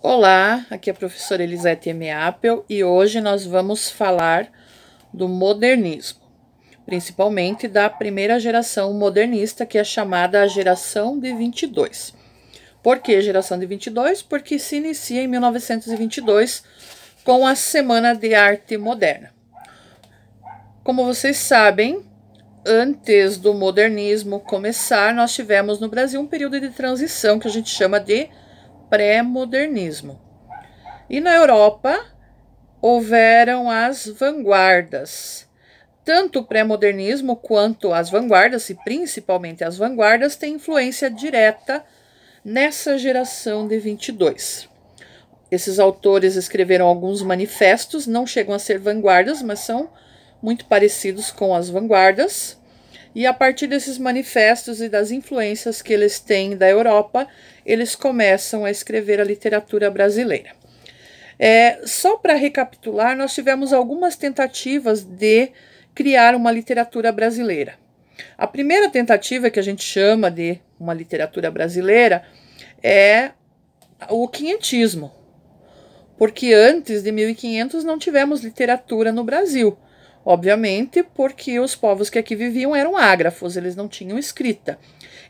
Olá, aqui é a professora Elisete M. Appel e hoje nós vamos falar do modernismo, principalmente da primeira geração modernista, que é chamada a geração de 22. Por que geração de 22? Porque se inicia em 1922 com a Semana de Arte Moderna. Como vocês sabem, antes do modernismo começar, nós tivemos no Brasil um período de transição que a gente chama de pré-modernismo. E na Europa houveram as vanguardas. Tanto o pré-modernismo quanto as vanguardas, e principalmente as vanguardas, têm influência direta nessa geração de 22. Esses autores escreveram alguns manifestos, não chegam a ser vanguardas, mas são muito parecidos com as vanguardas. E a partir desses manifestos e das influências que eles têm da Europa, eles começam a escrever a literatura brasileira. É, só para recapitular, nós tivemos algumas tentativas de criar uma literatura brasileira. A primeira tentativa que a gente chama de uma literatura brasileira é o quinhentismo, porque antes de 1500 não tivemos literatura no Brasil, obviamente porque os povos que aqui viviam eram ágrafos, eles não tinham escrita,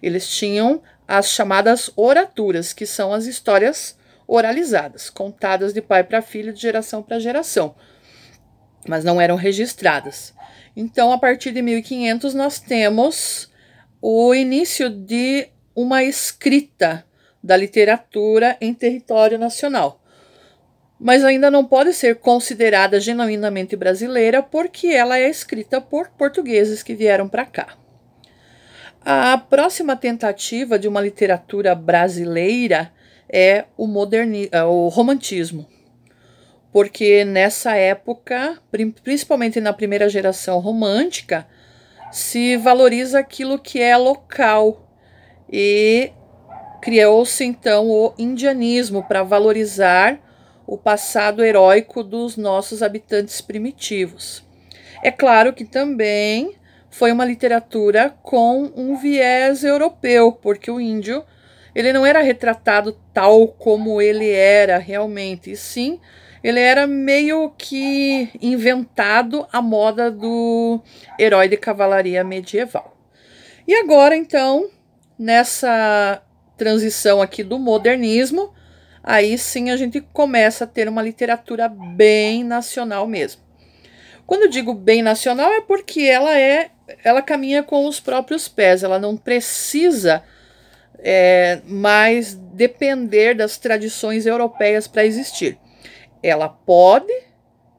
eles tinham as chamadas oraturas, que são as histórias oralizadas, contadas de pai para filho, de geração para geração, mas não eram registradas. Então, a partir de 1500, nós temos o início de uma escrita da literatura em território nacional. Mas ainda não pode ser considerada genuinamente brasileira porque ela é escrita por portugueses que vieram para cá. A próxima tentativa de uma literatura brasileira é o, moderni é o romantismo, porque nessa época, principalmente na primeira geração romântica, se valoriza aquilo que é local e criou-se então o indianismo para valorizar o passado heróico dos nossos habitantes primitivos. É claro que também foi uma literatura com um viés europeu, porque o índio ele não era retratado tal como ele era realmente, e sim ele era meio que inventado à moda do herói de cavalaria medieval. E agora, então, nessa transição aqui do modernismo, aí sim a gente começa a ter uma literatura bem nacional mesmo. Quando eu digo bem nacional é porque ela é, ela caminha com os próprios pés, ela não precisa é, mais depender das tradições europeias para existir. Ela pode,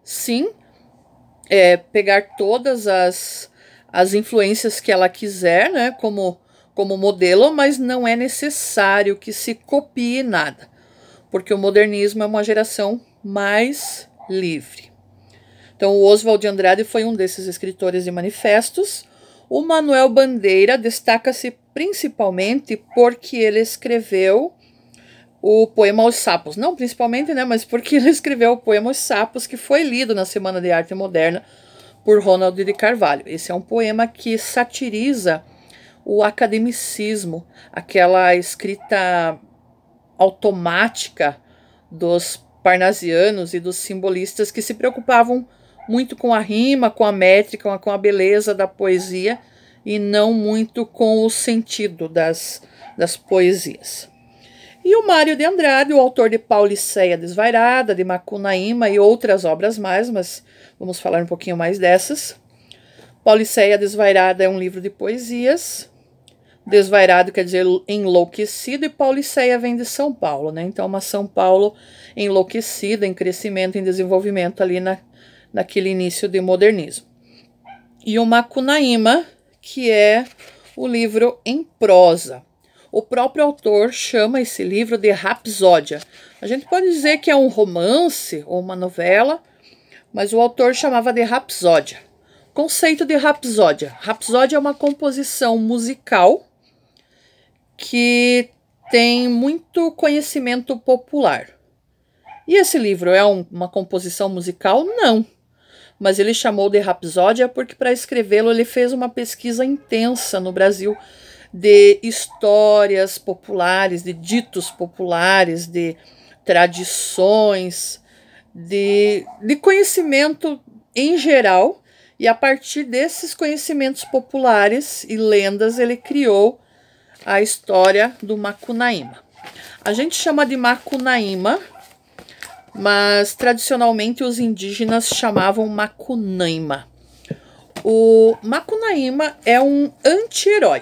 sim, é, pegar todas as, as influências que ela quiser, né, como, como modelo, mas não é necessário que se copie nada, porque o modernismo é uma geração mais livre. Então, o Oswald de Andrade foi um desses escritores de manifestos. O Manuel Bandeira destaca-se principalmente porque ele escreveu o poema Os Sapos. Não principalmente, né, mas porque ele escreveu o poema Os Sapos, que foi lido na Semana de Arte Moderna por Ronald de Carvalho. Esse é um poema que satiriza o academicismo, aquela escrita automática dos parnasianos e dos simbolistas que se preocupavam muito com a rima, com a métrica, com a beleza da poesia e não muito com o sentido das, das poesias. E o Mário de Andrade, o autor de Pauliceia Desvairada, de Macunaíma e outras obras mais, mas vamos falar um pouquinho mais dessas. Pauliceia Desvairada é um livro de poesias. Desvairado quer dizer enlouquecido e Pauliceia vem de São Paulo, né? Então uma São Paulo enlouquecida, em crescimento, em desenvolvimento ali na, naquele início do modernismo. E o Macunaíma, que é o livro em prosa. O próprio autor chama esse livro de Rapsódia. A gente pode dizer que é um romance ou uma novela, mas o autor chamava de Rapsódia. Conceito de Rapsódia. Rapsódia é uma composição musical que tem muito conhecimento popular. E esse livro é um, uma composição musical? Não mas ele chamou de Rapsódia é porque para escrevê-lo ele fez uma pesquisa intensa no Brasil de histórias populares, de ditos populares, de tradições, de, de conhecimento em geral, e a partir desses conhecimentos populares e lendas ele criou a história do Macunaíma. A gente chama de Macunaíma mas tradicionalmente os indígenas chamavam Macunaima. O Macunaima é um anti-herói.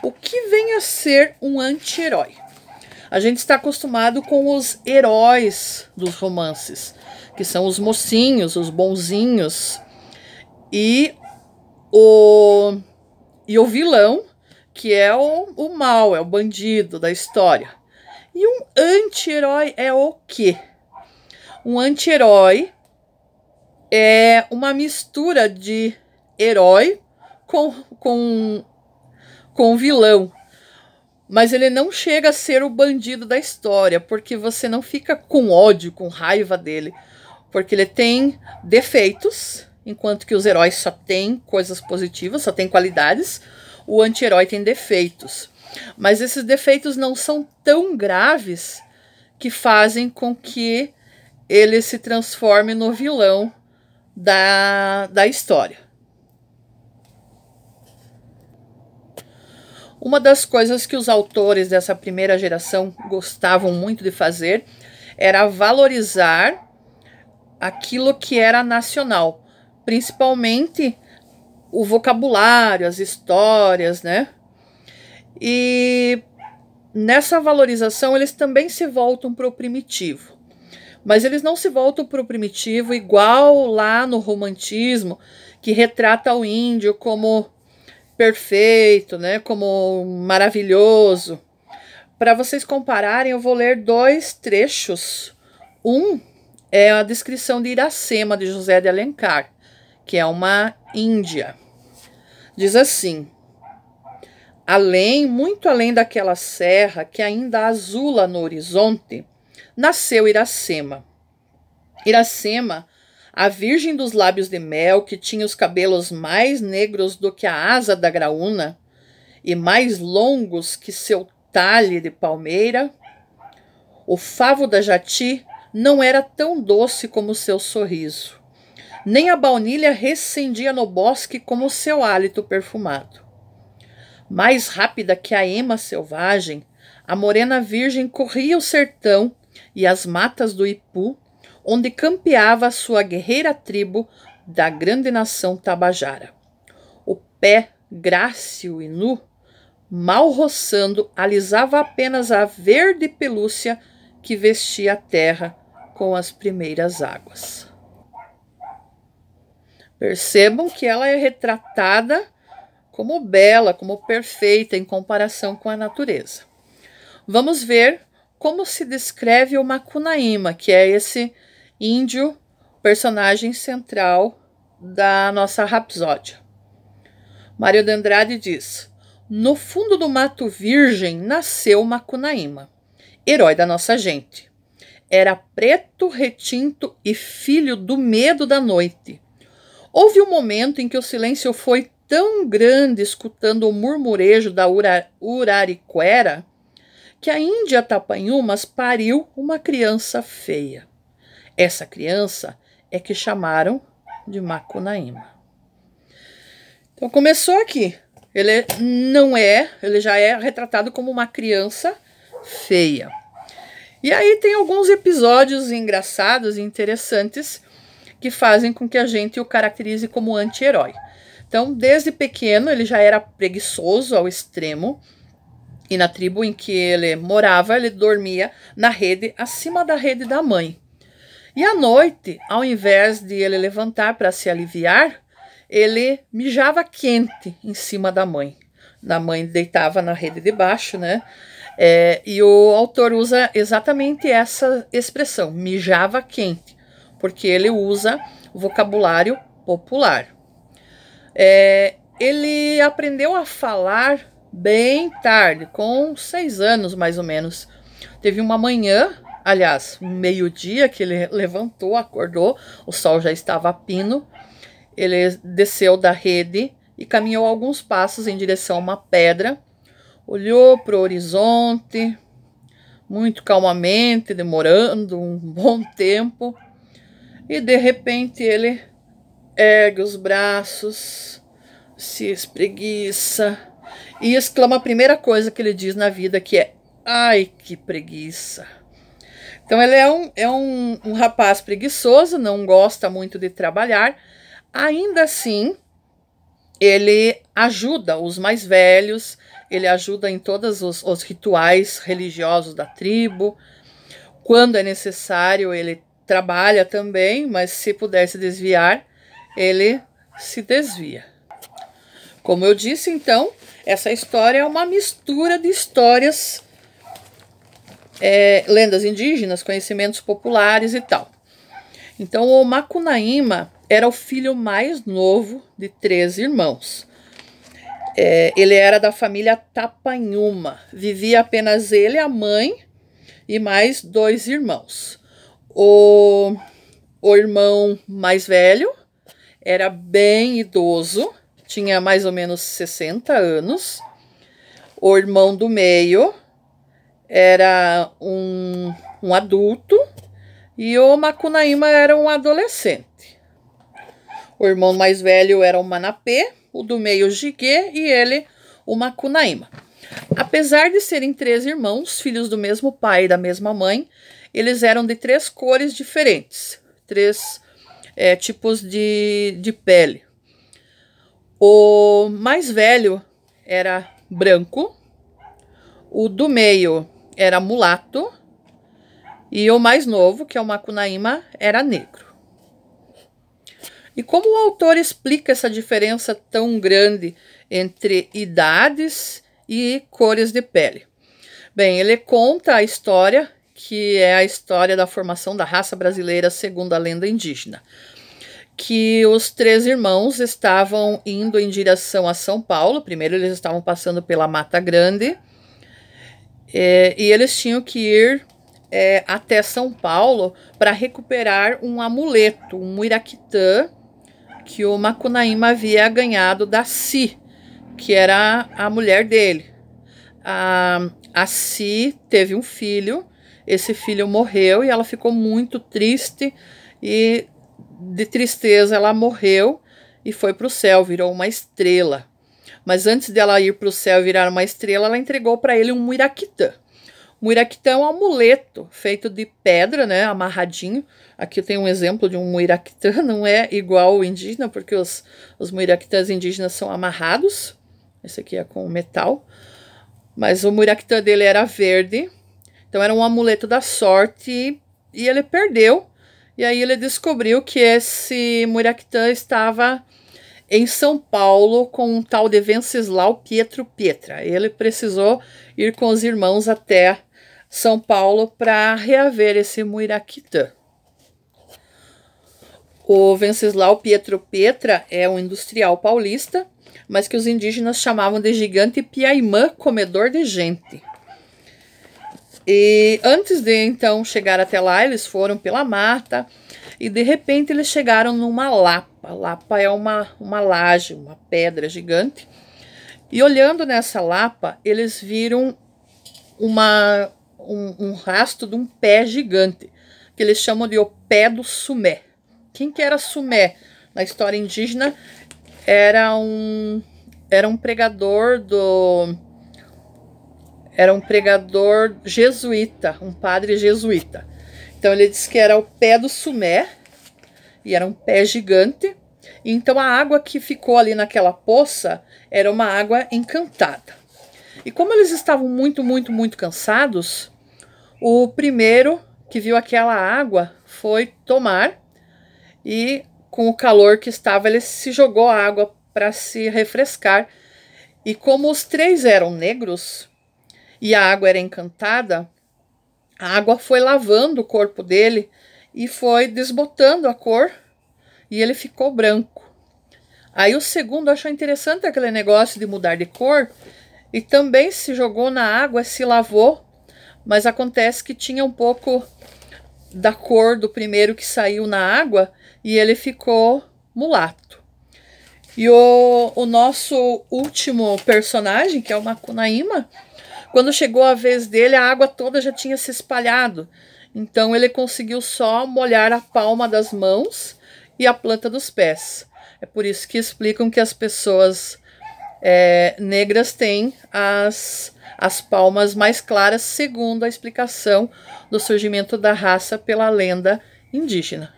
O que vem a ser um anti-herói? A gente está acostumado com os heróis dos romances, que são os mocinhos, os bonzinhos, e o, e o vilão, que é o, o mal, é o bandido da história. E um anti-herói é o quê? Um anti-herói é uma mistura de herói com, com, com vilão. Mas ele não chega a ser o bandido da história, porque você não fica com ódio, com raiva dele. Porque ele tem defeitos, enquanto que os heróis só têm coisas positivas, só têm qualidades. O anti-herói tem defeitos. Mas esses defeitos não são tão graves que fazem com que ele se transforme no vilão da, da história. Uma das coisas que os autores dessa primeira geração gostavam muito de fazer era valorizar aquilo que era nacional, principalmente o vocabulário, as histórias, né? E nessa valorização eles também se voltam para o primitivo. Mas eles não se voltam para o primitivo igual lá no romantismo, que retrata o índio como perfeito, né, como maravilhoso. Para vocês compararem, eu vou ler dois trechos. Um é a descrição de Iracema de José de Alencar, que é uma índia. Diz assim: Além, muito além daquela serra que ainda azula no horizonte, nasceu Iracema. Iracema, a virgem dos lábios de mel, que tinha os cabelos mais negros do que a asa da graúna e mais longos que seu talhe de palmeira, o favo da jati não era tão doce como seu sorriso, nem a baunilha rescendia no bosque como seu hálito perfumado. Mais rápida que a ema selvagem, a morena virgem corria o sertão e as matas do Ipu, onde campeava sua guerreira tribo da grande nação Tabajara. O pé grácil e nu, mal roçando, alisava apenas a verde pelúcia que vestia a terra com as primeiras águas. Percebam que ela é retratada como bela, como perfeita em comparação com a natureza. Vamos ver como se descreve o Macunaíma, que é esse índio, personagem central da nossa rapsódia. Mário de Andrade diz: No fundo do mato virgem nasceu Macunaíma, herói da nossa gente. Era preto, retinto e filho do medo da noite. Houve um momento em que o silêncio foi tão grande escutando o murmurejo da Ura Urariquera que a Índia Tapanhumas pariu uma criança feia. Essa criança é que chamaram de Macunaíma. Então começou aqui. Ele não é, ele já é retratado como uma criança feia. E aí tem alguns episódios engraçados e interessantes que fazem com que a gente o caracterize como anti-herói. Então, desde pequeno, ele já era preguiçoso ao extremo, e na tribo em que ele morava, ele dormia na rede acima da rede da mãe. E à noite, ao invés de ele levantar para se aliviar, ele mijava quente em cima da mãe. Da mãe deitava na rede de baixo, né? É, e o autor usa exatamente essa expressão, mijava quente, porque ele usa o vocabulário popular. É, ele aprendeu a falar bem tarde, com seis anos mais ou menos. Teve uma manhã, aliás, meio-dia, que ele levantou, acordou, o sol já estava a pino. Ele desceu da rede e caminhou alguns passos em direção a uma pedra. Olhou para o horizonte, muito calmamente, demorando um bom tempo. E de repente ele ergue os braços, se espreguiça e exclama a primeira coisa que ele diz na vida, que é: Ai, que preguiça! Então, ele é um, é um, um rapaz preguiçoso, não gosta muito de trabalhar, ainda assim, ele ajuda os mais velhos, ele ajuda em todos os, os rituais religiosos da tribo. Quando é necessário, ele trabalha também, mas se puder se desviar, ele se desvia. Como eu disse, então, essa história é uma mistura de histórias, é, lendas indígenas, conhecimentos populares e tal. Então, o Macunaíma era o filho mais novo de três irmãos. É, ele era da família Tapanhuma. Vivia apenas ele, a mãe e mais dois irmãos. O, o irmão mais velho era bem idoso tinha mais ou menos 60 anos. O irmão do meio era um, um adulto e o Macunaíma era um adolescente. O irmão mais velho era o Manapê, o do meio o Jigue e ele o Macunaíma. Apesar de serem três irmãos, filhos do mesmo pai e da mesma mãe, eles eram de três cores diferentes, três é, tipos de, de pele. O mais velho era branco, o do meio era mulato e o mais novo, que é o Macunaíma, era negro. E como o autor explica essa diferença tão grande entre idades e cores de pele? Bem, ele conta a história, que é a história da formação da raça brasileira segundo a lenda indígena que os três irmãos estavam indo em direção a São Paulo. Primeiro, eles estavam passando pela Mata Grande é, e eles tinham que ir é, até São Paulo para recuperar um amuleto, um Iraquitã, que o Macunaíma havia ganhado da Si, que era a mulher dele. A, a Si teve um filho, esse filho morreu e ela ficou muito triste e de tristeza, ela morreu e foi para o céu, virou uma estrela. Mas antes dela ir para o céu virar uma estrela, ela entregou para ele um muiraquitã. Muiraquitã é um amuleto feito de pedra, né, amarradinho. Aqui eu tenho um exemplo de um muiraquitã, não é igual o indígena, porque os, os muiraquitãs indígenas são amarrados. Esse aqui é com metal. Mas o muiraquitã dele era verde, então era um amuleto da sorte e ele perdeu e aí ele descobriu que esse Muraktan estava em São Paulo com um tal de Venceslau Pietro Pietra. Ele precisou ir com os irmãos até São Paulo para reaver esse Muraktan. O Venceslau Pietro Pietra é um industrial paulista, mas que os indígenas chamavam de gigante Piaimã comedor de gente. E antes de então chegar até lá, eles foram pela mata e de repente eles chegaram numa lapa. Lapa é uma, uma laje, uma pedra gigante. E olhando nessa lapa, eles viram uma, um, um rastro de um pé gigante, que eles chamam de o pé do Sumé. Quem que era Sumé? Na história indígena, era um, era um pregador do era um pregador jesuíta, um padre jesuíta. Então ele disse que era o pé do Sumé, e era um pé gigante. Então a água que ficou ali naquela poça era uma água encantada. E como eles estavam muito, muito, muito cansados, o primeiro que viu aquela água foi tomar e com o calor que estava ele se jogou à água para se refrescar. E como os três eram negros, e a água era encantada, a água foi lavando o corpo dele e foi desbotando a cor e ele ficou branco. Aí o segundo achou interessante aquele negócio de mudar de cor e também se jogou na água, se lavou, mas acontece que tinha um pouco da cor do primeiro que saiu na água e ele ficou mulato. E o, o nosso último personagem, que é o Macunaíma, quando chegou a vez dele, a água toda já tinha se espalhado. Então ele conseguiu só molhar a palma das mãos e a planta dos pés. É por isso que explicam que as pessoas é, negras têm as, as palmas mais claras, segundo a explicação do surgimento da raça pela lenda indígena.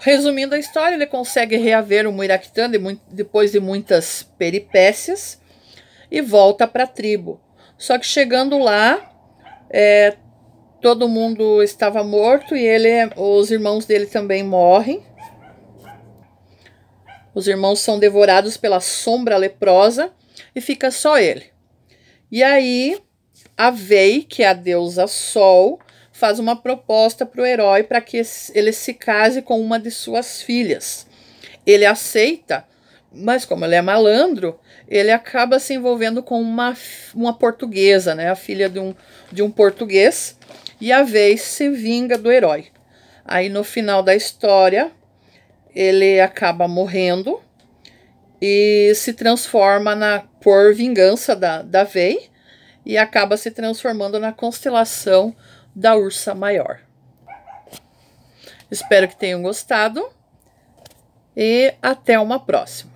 Resumindo a história, ele consegue reaver o Muiractã depois de muitas peripécias e volta para a tribo. Só que chegando lá, é, todo mundo estava morto e ele, os irmãos dele também morrem. Os irmãos são devorados pela sombra leprosa e fica só ele. E aí, a Vei, que é a deusa Sol, faz uma proposta para o herói para que ele se case com uma de suas filhas. Ele aceita, mas como ele é malandro, ele acaba se envolvendo com uma, uma portuguesa, né? A filha de um, de um português. E a vez se vinga do herói. Aí no final da história, ele acaba morrendo e se transforma na por vingança da, da Vei e acaba se transformando na constelação da Ursa Maior. Espero que tenham gostado e até uma próxima.